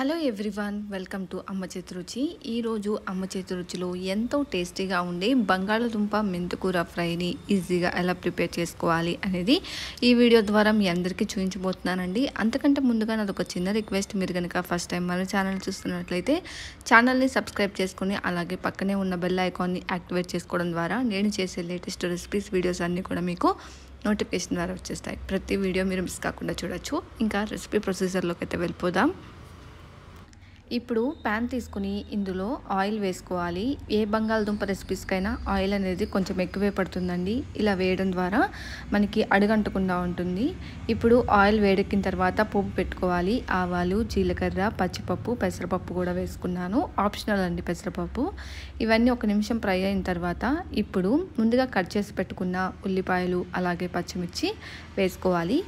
hello everyone welcome to అమ్మ చేతి రుచి ఈరోజు అమ్మ చేతి రుచిలో ఎంతో టేస్టీగా ఉండే బంగాళదుంప మెంతుకూర ఫ్రైని ఈజీగా ఎలా ప్రిపేర్ చేసుకోవాలి అనేది ఈ వీడియో ద్వారా మీ అందరికీ చూపించబోతున్నానండి అంతకంటే ముందుగా నాది ఒక చిన్న రిక్వెస్ట్ మీరు కనుక ఫస్ట్ టైం మన ఛానల్ చూస్తున్నట్లయితే ఛానల్ని సబ్స్క్రైబ్ చేసుకొని అలాగే పక్కనే ఉన్న బెల్ ఐకాన్ని యాక్టివేట్ చేసుకోవడం ద్వారా నేను చేసే లేటెస్ట్ రెసిపీస్ వీడియోస్ అన్నీ కూడా మీకు నోటిఫికేషన్ ద్వారా వచ్చేస్తాయి ప్రతి వీడియో మీరు మిస్ కాకుండా చూడొచ్చు ఇంకా రెసిపీ ప్రొసీజర్లోకి అయితే వెళ్ళిపోదాం ఇప్పుడు ప్యాన్ తీసుకుని ఇందులో ఆయిల్ వేసుకోవాలి ఏ బంగాళదుంప రెసిపీస్కైనా ఆయిల్ అనేది కొంచెం ఎక్కువే పడుతుందండి ఇలా వేయడం ద్వారా మనకి అడుగంటకుండా ఉంటుంది ఇప్పుడు ఆయిల్ వేడెక్కిన తర్వాత పోపు పెట్టుకోవాలి ఆవాలు జీలకర్ర పచ్చిపప్పు పెసరపప్పు కూడా వేసుకున్నాను ఆప్షనల్ అండి పెసరపప్పు ఇవన్నీ ఒక నిమిషం ఫ్రై అయిన తర్వాత ఇప్పుడు ముందుగా కట్ చేసి పెట్టుకున్న ఉల్లిపాయలు అలాగే పచ్చిమిర్చి వేసుకోవాలి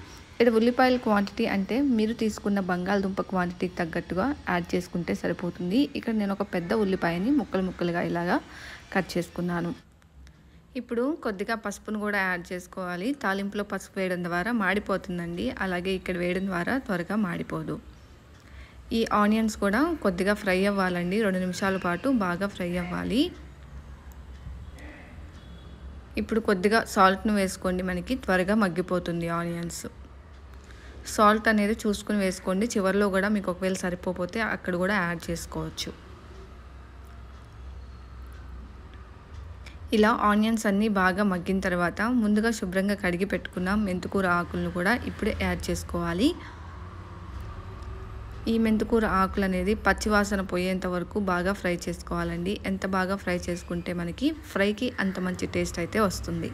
ఇక్కడ ఉల్లిపాయల క్వాంటిటీ అంటే మీరు తీసుకున్న బంగాళదుంప క్వాంటిటీకి తగ్గట్టుగా యాడ్ చేసుకుంటే సరిపోతుంది ఇక్కడ నేను ఒక పెద్ద ఉల్లిపాయని ముక్కలు ముక్కలుగా ఇలాగా కట్ చేసుకున్నాను ఇప్పుడు కొద్దిగా పసుపును కూడా యాడ్ చేసుకోవాలి తాలింపులో పసుపు వేయడం ద్వారా మాడిపోతుందండి అలాగే ఇక్కడ వేయడం ద్వారా త్వరగా మాడిపోదు ఈ ఆనియన్స్ కూడా కొద్దిగా ఫ్రై అవ్వాలండి రెండు నిమిషాల పాటు బాగా ఫ్రై అవ్వాలి ఇప్పుడు కొద్దిగా సాల్ట్ను వేసుకోండి మనకి త్వరగా మగ్గిపోతుంది ఆనియన్స్ సాల్ట్ అనేది చూసుకుని వేసుకోండి చివరిలో కూడా మీకు ఒకవేళ సరిపోతే అక్కడ కూడా యాడ్ చేసుకోవచ్చు ఇలా ఆనియన్స్ అన్నీ బాగా మగ్గిన తర్వాత ముందుగా శుభ్రంగా కడిగి పెట్టుకున్న మెంతుకూర ఆకులను కూడా ఇప్పుడే యాడ్ చేసుకోవాలి ఈ మెంతుకూర ఆకులు అనేది పచ్చివాసన పోయేంత వరకు బాగా ఫ్రై చేసుకోవాలండి ఎంత బాగా ఫ్రై చేసుకుంటే మనకి ఫ్రైకి అంత మంచి టేస్ట్ అయితే వస్తుంది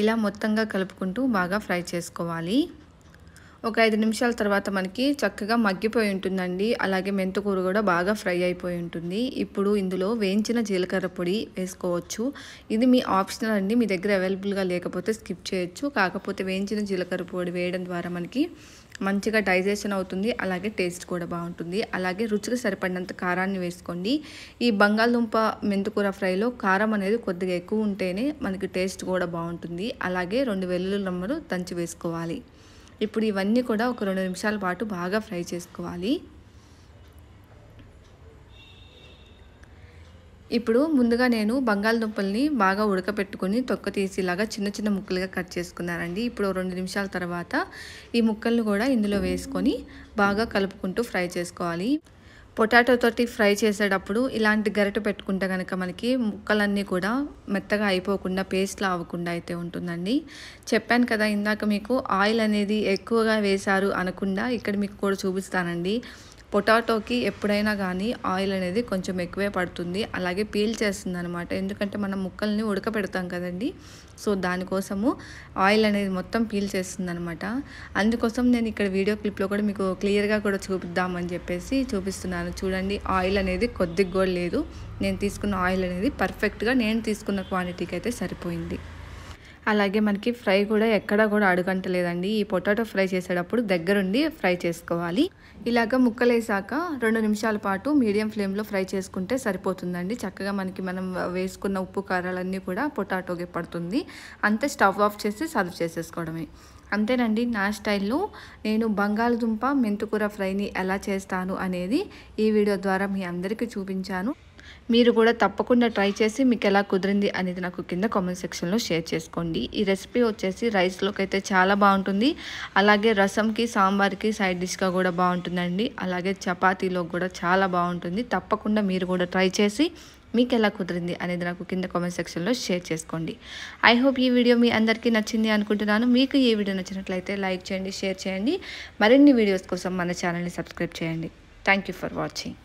ఇలా మొత్తంగా కలుపుకుంటూ బాగా ఫ్రై చేసుకోవాలి ఒక ఐదు నిమిషాల తర్వాత మనకి చక్కగా మగ్గిపోయి ఉంటుందండి అలాగే మెంతుకూర కూడా బాగా ఫ్రై అయిపోయి ఉంటుంది ఇప్పుడు ఇందులో వేయించిన జీలకర్ర పొడి వేసుకోవచ్చు ఇది మీ ఆప్షనల్ అండి మీ దగ్గర అవైలబుల్గా లేకపోతే స్కిప్ చేయొచ్చు కాకపోతే వేయించిన జీలకర్ర పొడి వేయడం ద్వారా మనకి మంచిగా డైజెషన్ అవుతుంది అలాగే టేస్ట్ కూడా బాగుంటుంది అలాగే రుచికి సరిపడినంత కారాన్ని వేసుకోండి ఈ బంగాళదుంప మెంతుకూర ఫ్రైలో కారం అనేది కొద్దిగా ఎక్కువ ఉంటేనే మనకి టేస్ట్ కూడా బాగుంటుంది అలాగే రెండు వెల్లుల్లి నమ్మలు దంచి వేసుకోవాలి ఇప్పుడు ఇవన్నీ కూడా ఒక రెండు నిమిషాల పాటు బాగా ఫ్రై చేసుకోవాలి ఇప్పుడు ముందుగా నేను బంగాళదుంపల్ని బాగా ఉడకపెట్టుకుని తొక్క తీసేలాగా చిన్న చిన్న ముక్కలుగా కట్ చేసుకున్నానండి ఇప్పుడు రెండు నిమిషాల తర్వాత ఈ ముక్కలను కూడా ఇందులో వేసుకొని బాగా కలుపుకుంటూ ఫ్రై చేసుకోవాలి పొటాటోతోటి ఫ్రై చేసేటప్పుడు ఇలాంటి గరిట పెట్టుకుంటే కనుక మనకి ముక్కలన్నీ కూడా మెత్తగా అయిపోకుండా పేస్ట్లా అవ్వకుండా అయితే ఉంటుందండి చెప్పాను కదా ఇందాక మీకు ఆయిల్ అనేది ఎక్కువగా వేశారు అనకుండా ఇక్కడ మీకు కూడా చూపిస్తానండి పొటాటోకి ఎప్పుడైనా కానీ ఆయిల్ అనేది కొంచెం ఎక్కువే పడుతుంది అలాగే పీల్ చేస్తుంది అనమాట ఎందుకంటే మనం ముక్కల్ని ఉడకపెడతాం కదండి సో దానికోసము ఆయిల్ అనేది మొత్తం పీల్ చేస్తుంది అనమాట అందుకోసం నేను ఇక్కడ వీడియో క్లిప్లో కూడా మీకు క్లియర్గా కూడా చూపిద్దామని చెప్పేసి చూపిస్తున్నాను చూడండి ఆయిల్ అనేది కొద్దిగా లేదు నేను తీసుకున్న ఆయిల్ అనేది పర్ఫెక్ట్గా నేను తీసుకున్న క్వాంటిటీకి అయితే సరిపోయింది అలాగే మనకి ఫ్రై కూడా ఎక్కడా కూడా అడుగంటలేదండి ఈ పొటాటో ఫ్రై చేసేటప్పుడు దగ్గరుండి ఫ్రై చేసుకోవాలి ఇలాగ ముక్కలేసాక రెండు నిమిషాల పాటు మీడియం ఫ్లేమ్లో ఫ్రై చేసుకుంటే సరిపోతుందండి చక్కగా మనకి మనం వేసుకున్న ఉప్పు కారాలన్నీ కూడా పొటాటోకి పడుతుంది అంతే స్టవ్ ఆఫ్ చేసి సర్వ్ చేసేసుకోవడమే అంతేనండి నా స్టైల్లో నేను బంగాళదుంప మెంతుకూర ఫ్రైని ఎలా చేస్తాను అనేది ఈ వీడియో ద్వారా మీ అందరికీ చూపించాను మీరు కూడా తప్పకుండా ట్రై చేసి మీకు ఎలా కుదిరింది అనేది నాకు కింద కామెంట్ సెక్షన్లో షేర్ చేసుకోండి ఈ రెసిపీ వచ్చేసి రైస్లోకి అయితే చాలా బాగుంటుంది అలాగే రసంకి సాంబార్కి సైడ్ డిష్గా కూడా బాగుంటుందండి అలాగే చపాతీలో కూడా చాలా బాగుంటుంది తప్పకుండా మీరు కూడా ట్రై చేసి మీకు ఎలా కుదిరింది అనేది నాకు కింద కామెంట్ సెక్షన్లో షేర్ చేసుకోండి ఐ హోప్ ఈ వీడియో మీ అందరికీ నచ్చింది అనుకుంటున్నాను మీకు ఈ వీడియో నచ్చినట్లయితే లైక్ చేయండి షేర్ చేయండి మరిన్ని వీడియోస్ కోసం మన ఛానల్ని సబ్స్క్రైబ్ చేయండి థ్యాంక్ ఫర్ వాచింగ్